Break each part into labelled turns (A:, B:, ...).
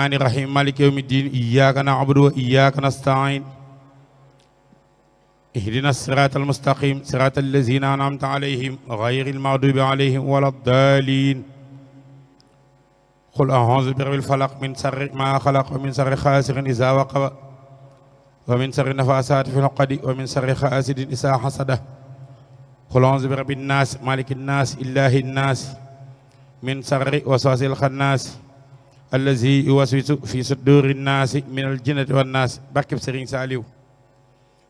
A: الرحمن الرحيم مالك يوم الدين إياك نعبد وإياك نستعين اهدنا الصراط المستقيم صراط الذين أنعمت عليهم غير المغضوب عليهم ولا الضالين قل أعوذ برب الفلق من شر ما خلق ومن شر خاسر إذا وقب ومن شر النفاسات في العقد ومن شر حاسد إذا حسد قل أعوذ برب الناس مالك الناس إله الناس من شر وسواس الخناس allazi yuwaswisu fi suduri naasi min al jinnati wan naas barkeb Sëriñ Saaliw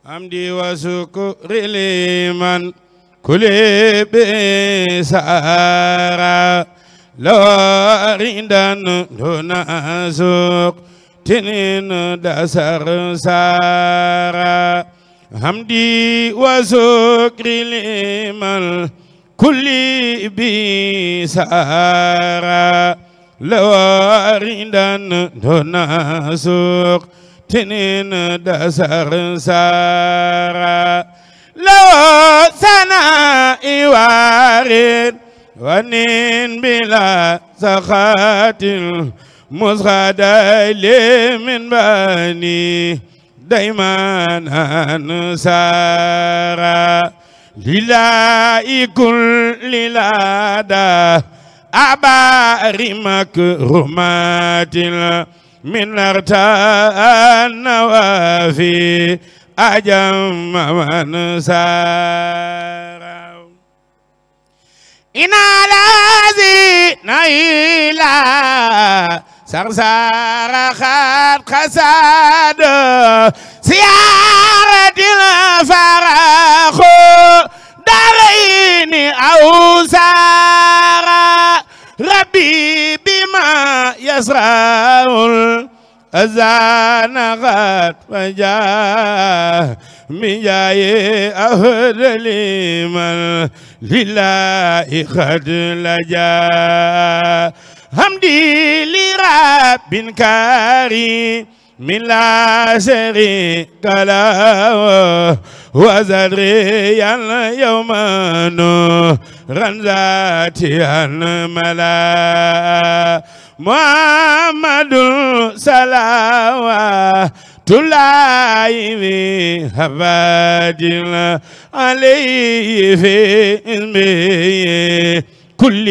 A: hamdi wa sukri liman kuli bi saara law rindan duna suq tinin dasar saara hamdi wa sukri liman kuli bi saara لواردا دون سوق تنين دسر سارا لو سنا وارد ونين بلا سخات مسخد من بني دايما انسارا لله كل لله أعبار مكرمات من ارتاء النوافي أجم من سار إن الذي نيلا سرسار خد خساد سيارة الفرخ دارين أوساد ربي بما يزرع الأذان قد وجاه من جاي أهل لمن لله قد لجا حمدي لرب كريم من لا شريك له وزري يوم نورا ذاتي الملا محمد سلاوة تلاي في هبادل عليه في علمي كل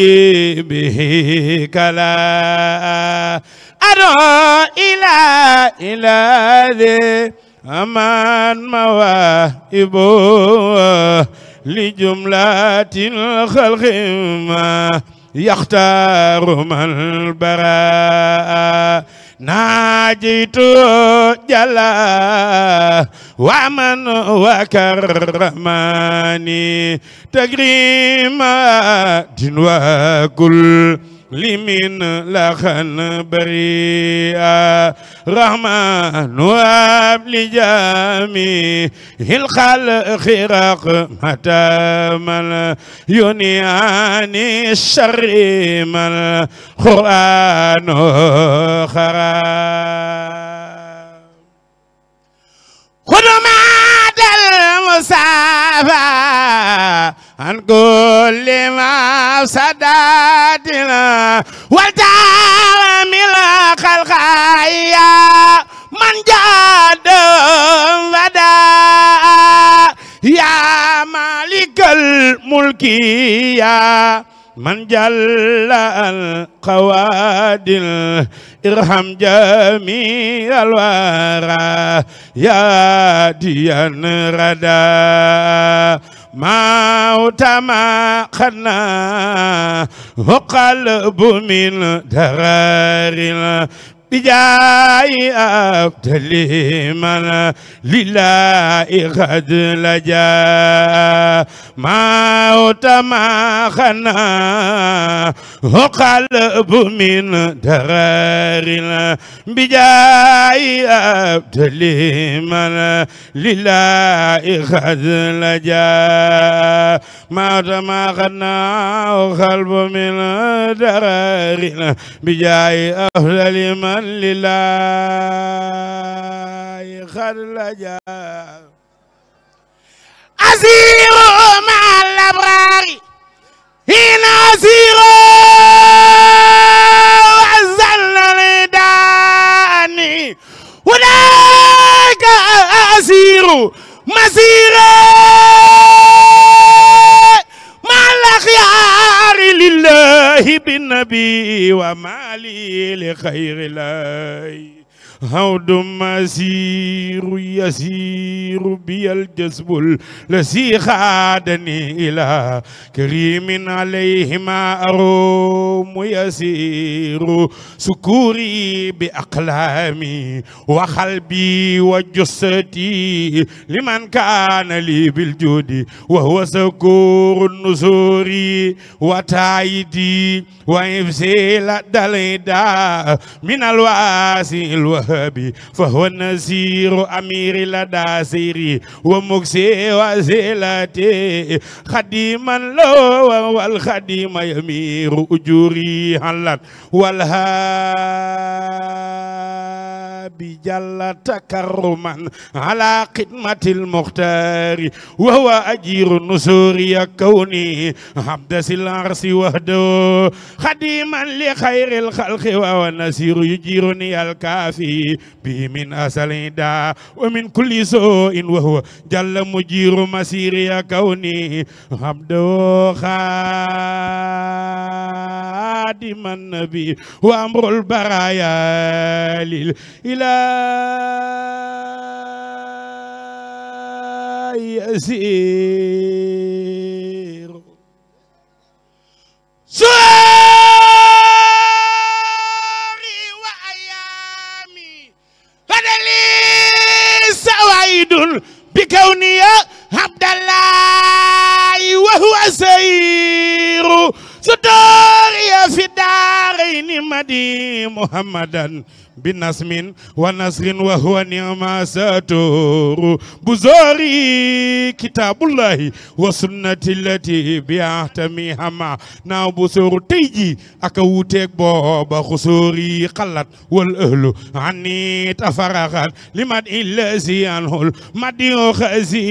A: به كلا أرى إلى إلى ذي أمان مواهب لجملة الخلق ما يختار من البراء ناجيت جلا ومن وكرماني تكريما وكل لمن لخن بريئا رحمن واب لجامي الخلق رقمة من ينياني الشر من القرآن خراب Gulima sadina wala milakal kaya menjadul wada ya maliqul mulky ya menjalal kawadil irham jamil warah ya dia nerada موت ما خنا وقلب من درار بجاي أفضل من لله قد لجا ما تماخنا وقلب من درارنا بجاي أفضل من لله قد لجا ما تماخنا وقلب من درارنا بجاي أفضل من من لله خرج أسير مع الأبرار حين أسير وأزل لداني هناك أسير مسيرا بالله بالنبي ومالي لخير الله هود مسير يسير بي الجزبل الذي خادني إلى كريم عليهما أروم يسير سكوري بأقلامي وخلبي وجسدي لمن كان لي بالجود وهو سكور النسور وتايدي وإفزيل الدليدا من الواسي الوهاب فهو النذير أمير لدى سيري ومكسي وزيلاتي خديما له والخديم يمير أجوري هلا والهاب الوهاب جل تكرما على خدمة المختار وهو أجير نسوري كوني عبد العرس وحده خديما لخير الخلق ونسير يجيرني الكافي به من أسل دا ومن كل سوء وهو جل مجير مسيري كوني عبده خار خادم النبي وأمر البرايا للإله يسير سوري وأيامي هذا لي سويد بكوني عبد الله وهو سيد ستاري في الدارين مدي محمدا بنسم ونصر وهو نعم ساتور بزوري كتاب الله وسنة التي بيعتميها مع ناو بصور تيجي أكوتك بابا خسوري قلت والأهل عني تفرغت لمد الذي عنه المدي خزي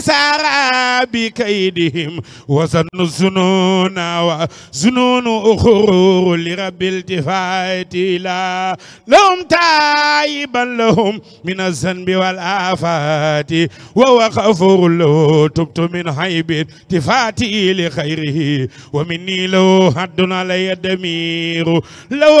A: سارا بكيدهم وزن الزنون وزنون أخرور لرب التفاة لا لهم تائبا لهم من الزنب والآفات وهو غفور له تبت من حيب التفاتي لخيره ومني لو حد علي الدمير لو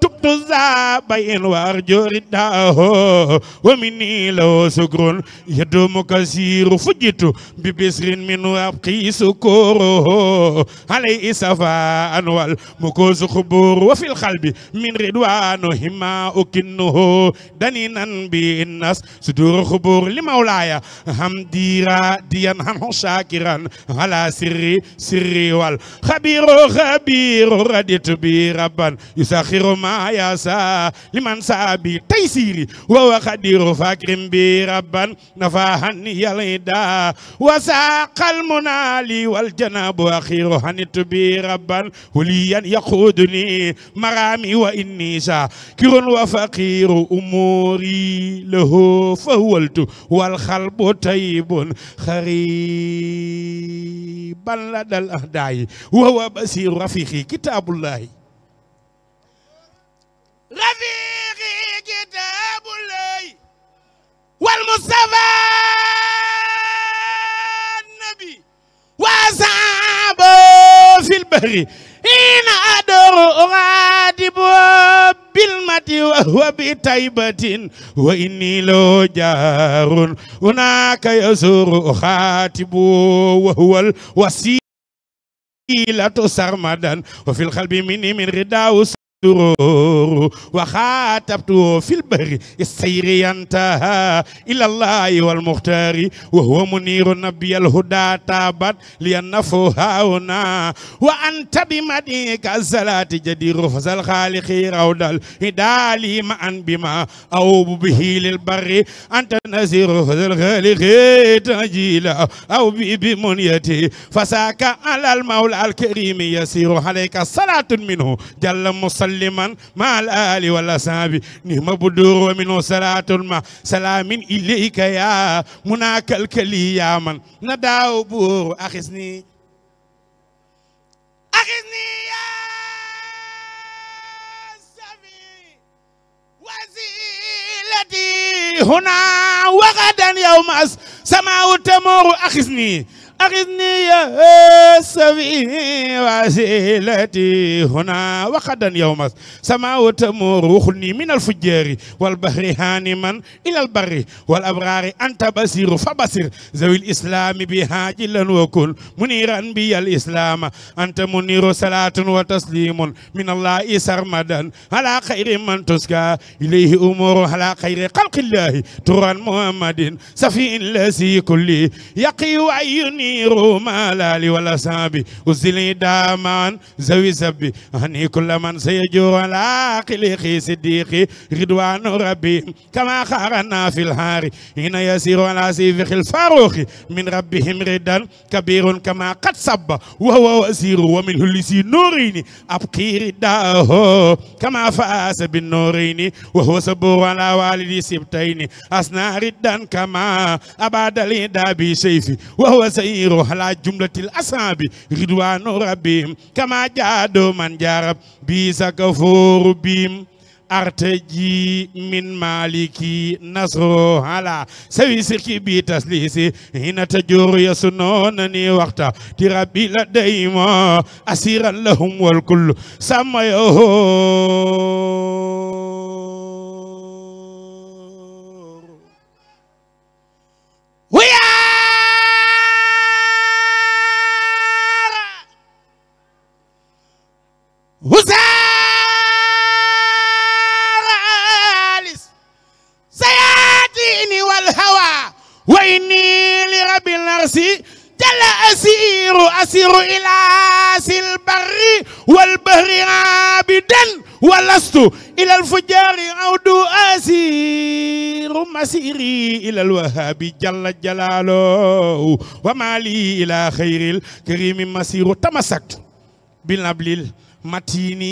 A: تبت زابين وأرجو رداه ومني لو سكر يد مكسير fujitu bi bisrin minu abqi sukuru alay isafa anwal mukosu xubur wa fil xalbi min ridwanu hima ukinnuhu daninan bi innas suduru xubur li mawlaya hamdira diyan hanu shakiran ala sirri sirri wal xabiru xabiru raditu bi rabban yusaxiru ma yasa liman saabi taysiri wa wa qadiru fakrim bi rabban nafahan yalid وحيدا وساق المنالي والجناب أخير هنت بي ربا وليا يقودني مرامي وإني شاكر وفقير أموري له فولت والخلب طيب خريبا لدى الأهداء وهو بصير رفيقي كتاب الله رفيقي كتاب الله والمصطفى البر حين أدور أغادب بالمدي وهو بطيبة وإني له جار هناك يزور أخاتب وهو الوسيلة سرمدا وفي القلب مني من رداء وخاتبته في البر السير ينتهى إلى الله والمختار وهو منير النبي الهدى تابت لأنفه هنا وأنت بمدينك الصلاة جدير فزل خالق رود الهدالي معا بما أو به للبر أنت نزير فزل خالق تنجيل أو بمنيتي فساك على المولى الكريم يسير عليك صلاة منه جل مصر مسلما مع الآل والأصحاب نهم بدور ومنه صلاة مع سلام إليك يا مناك الكلي يا من نداو بور أخذني أخذني يا سبي وزيلتي هنا وغدا يوم سماو تمور أخذني أغذني يا سبي وسيلتي هنا وقدا يوم سماء تمور وخني من الفجار والبحر هانما إلى البر والأبرار أنت بصير فبصير ذوي الإسلام بهاج لن وكل منيرا بي الإسلام أنت منير صلاة وتسليم من الله سرمدا على خير من تسكى إليه أمور على خير خلق الله تران محمد سفي الذي كل يقي وعيني خير ما لالي ولا سابي وزلي دامان زوي سبي هني كل من سيجور العاقل خي صديقي غدوان ربي كما خارنا في الهار هنا يسير على سيف الفاروق من ربهم ردا كبير كما قد سب وهو وزير ومنه لسي نورين أبقي رداه كما فاس بالنورين وهو صبور على والدي سبتين أسنى ردا كما أباد لي دابي سيفي وهو سيد asiru ala jumlatil asabi ridwanu rabbihim kama man jarab bi sakaforu bim artaji min maliki nasro hala sawi sirki bi taslisi hina tajuru yasunonani waqta ti rabbi la dayma asiran lahum wal kullu samayo jala asiiru asiru ilaa sil barri wal bahri abidan walastu ilal fujaari awdu asiru masiri ilal wahabi jalla jalaalo wa mali ila xayril karimi masiru tamasaktu binablil matini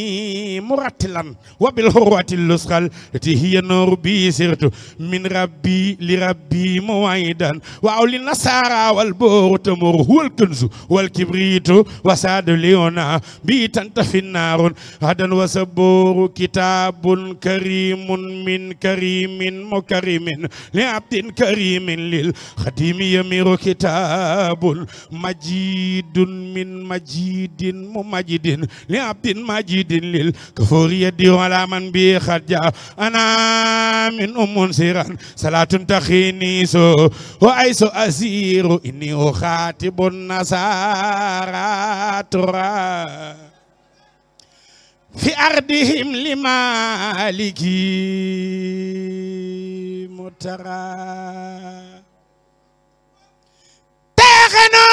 A: murattilan wa bil hurwati luskal ti hiya nur bi sirtu min rabbi li rabbi muwaidan wa aw li nasara wal buru tamur huwal kunzu wal kibritu wa sadu liona bi tantafi narun hadan wa saburu kitabun karimun min karimin mukarimin li abdin karimin lil khadimi yamiru kitabun majidun min majidin mumajidin li abdin مد مجيد للكفور يدي على من بي قد جاء أنا من أم سيرا صلاة تخيني سو وأيس أسير إني أخاطب النصارى ترى في أرضهم لمالكي مترى تغنو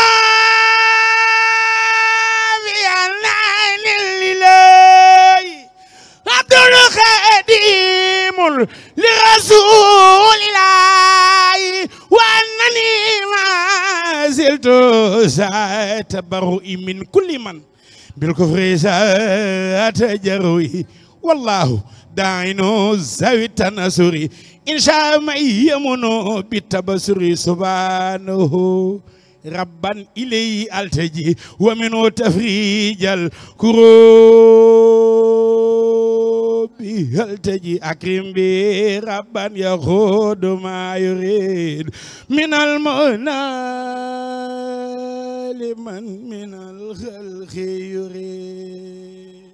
A: خادم لرسول الله وأنني ما زلت ذات برئ من كل من بالكفر ذات جروي والله داعين ذوي التنصر إن شاء ما يمن بالتبصر سبحانه ربا إليه ألتجي ومنه تفريج الكروب ربي هل تجي أكرم بي ربا يخود ما يريد من المنى لمن من الخلق يريد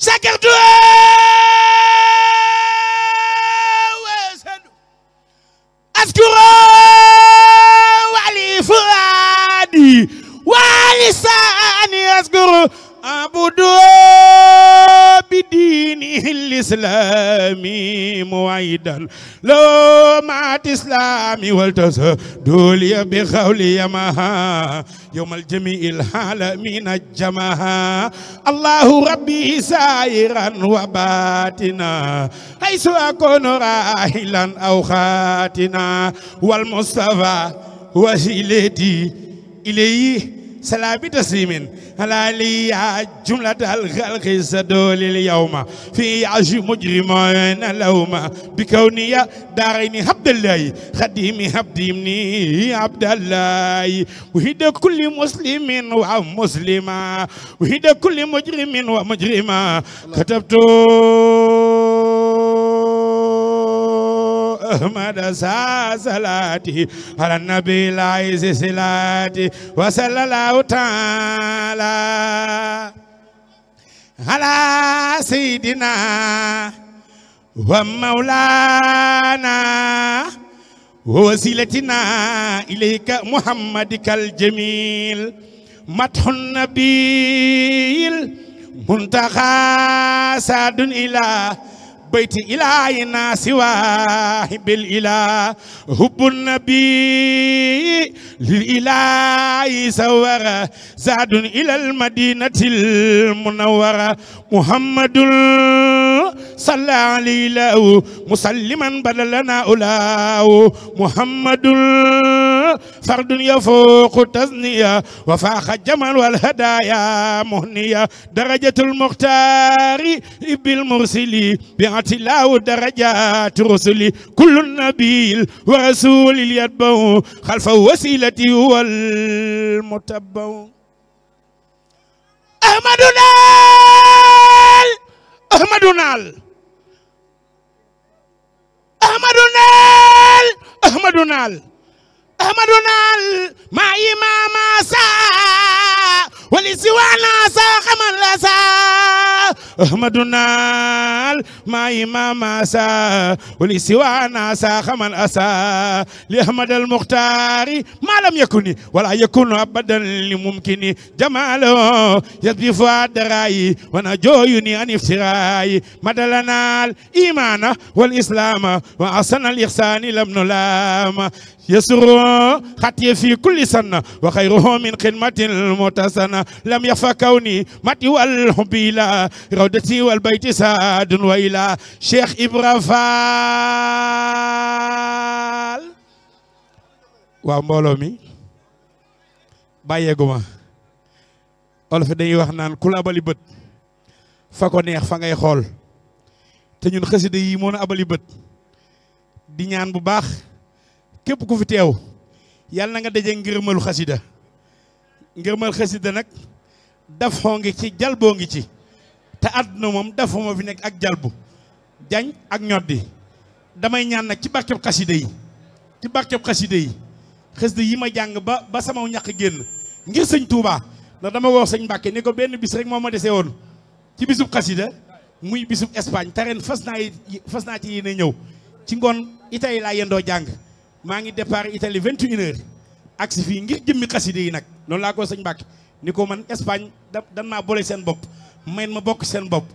A: شكرت واسد أذكر وعلي فؤادي ولساني أذكر أبو دور دينه الإسلامي موعدا لو مات إسلامي والتزه دولي بخولي مها يوم الجميع العالمين الجمها الله ربي سائرا وباتنا حيث أكون راحلا أو خاتنا والمصطفى وسيلتي إليه سلام تسليمين على لي جملة الخلق سدول اليوم في عجو مجرمين لوما بكوني داريني عبد الله خديمي خديمني عبد الله وهيد كل مسلم ومسلمة وهيد كل مجرم ومجرمة كتبتو محمد سا صلاتي على النبي العز صلاتي وصلى الله تعالى على سيدنا ومولانا وسيلتنا إليك محمدك الجميل مدح النبي المنتقى سعد إله بيت إلهنا سواه بالإله حب النبي للإله سوارا زاد إلى المدينة المنورة محمد صلى عليه الله مسلما بدلنا أولاه محمد فرد يفوق تزنيا وفاخ الجمل والهدايا مهنيا درجة المختار بالمرسلي بعتلاه درجات رسلي كل نبي ورسول يتبع خلف وسيلة الذي هو المتبع أحمد نال أحمد نال أحمد نال أحمد نال أحمد نال ما إمام ساء ولسوانا ساق لسا لا ساق أحمدنا ما إمام ساق ولسوانا ساق من أساق لأحمد المختار ما لم يكن ولا يكون أبدا لممكن جماله يطبي فؤاد رأي ونجويني عن افترائي مدلنا الإيمان والإسلام وأحسن الإحسان لم نلام يسر خطي في كل سنة وخيره من خدمة المتسنة لم يخفى كوني متي والحبيلة روضتي والبيت ساد وإلى شيخ إبراهيم Fall waaw mbooloo mi bàyyeeguma olof dañuy wax naan ku la abali bët fa ko neex fa ngay xool te ñun xasida yi moo na bët di ñaan bu baax képp ku fi teew yàlla na nga daje ngërëmalu xasida ngërmal xasida nag dafoo ngi ci jalboo ngi ci te àdduna moom dafoo ma fi nekk ak jalbu jañ ak ñoddi damay ñaan nag ci barkeb xasida yi ci barkeb xasida yi xasida yi ma jàng ba ba sama ñaq génn ngir sëñ Touba ndax dama woo sëñ Mbàkke ni ko benn bis rek moom ma desee woon ci bisub xasida muy bisub Espagne te ren fas naa fas naa ci yéene ñëw ci ngoon Italie laa yendoo jàng maa ngi départ Italie vingt et une agsi fii ngir jëmmi xaside yi nag loolu laa ko sëñ Mbàkke ni ko man Espagne da dan maa boole seen bopp mayn ma bokk seen bopp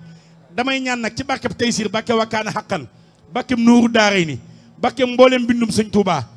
A: damay ñaan nag ci barkeb Taysiir barke wakkaana xaqan barkeb Nuuru Daarayni barkeb mbooleem mbindum sëñ Tuubaa